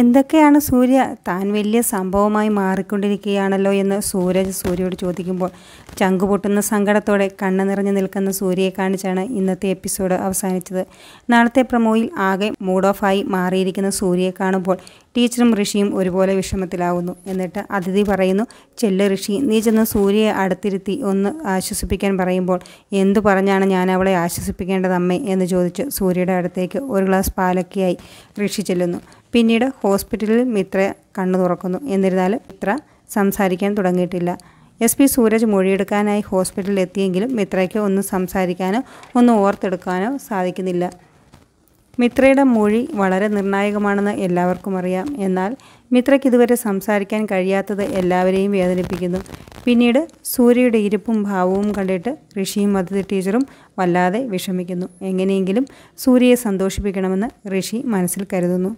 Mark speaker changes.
Speaker 1: എന്തൊക്കെയാണ് സൂര്യ താൻ വലിയ സംഭവമായി മാറിക്കൊണ്ടിരിക്കുകയാണല്ലോ എന്ന് സൂരജ് സൂര്യയോട് ചോദിക്കുമ്പോൾ ചങ്കു പൊട്ടുന്ന സങ്കടത്തോടെ കണ്ണു നിറഞ്ഞു നിൽക്കുന്ന സൂര്യയെ കാണിച്ചാണ് ഇന്നത്തെ എപ്പിസോഡ് അവസാനിച്ചത് നാളത്തെ പ്രമോയിൽ ആകെ മൂഡ് ഓഫായി മാറിയിരിക്കുന്ന സൂര്യയെ കാണുമ്പോൾ ടീച്ചറും ഋഷിയും ഒരുപോലെ വിഷമത്തിലാവുന്നു എന്നിട്ട് അതിഥി പറയുന്നു ചെല്ല ഋഷി നീ ചെന്ന് സൂര്യയെ അടുത്തിരുത്തി ഒന്ന് ആശ്വസിപ്പിക്കാൻ പറയുമ്പോൾ എന്തു പറഞ്ഞാണ് ഞാൻ അവളെ ആശ്വസിപ്പിക്കേണ്ടത് അമ്മേ എന്ന് ചോദിച്ച് സൂര്യയുടെ അടുത്തേക്ക് ഒരു ഗ്ലാസ് പാലക്കിയായി ഋഷി ചെല്ലുന്നു പിന്നീട് ഹോസ്പിറ്റലിൽ മിത്ര കണ്ണു തുറക്കുന്നു എന്നിരുന്നാലും മിത്ര സംസാരിക്കാൻ തുടങ്ങിയിട്ടില്ല എസ് പി സൂരജ് മൊഴിയെടുക്കാനായി ഹോസ്പിറ്റലിൽ എത്തിയെങ്കിലും മിത്രയ്ക്ക് ഒന്നും സംസാരിക്കാനോ ഒന്നും ഓർത്തെടുക്കാനോ സാധിക്കുന്നില്ല മിത്രയുടെ മൊഴി വളരെ നിർണായകമാണെന്ന് എല്ലാവർക്കും അറിയാം എന്നാൽ മിത്രയ്ക്ക് ഇതുവരെ സംസാരിക്കാൻ കഴിയാത്തത് എല്ലാവരെയും വേദനിപ്പിക്കുന്നു പിന്നീട് സൂര്യയുടെ ഇരിപ്പും ഭാവവും കണ്ടിട്ട് ഋഷിയും മധുര ടീച്ചറും വല്ലാതെ വിഷമിക്കുന്നു എങ്ങനെയെങ്കിലും സൂര്യയെ സന്തോഷിപ്പിക്കണമെന്ന് ഋഷി മനസ്സിൽ കരുതുന്നു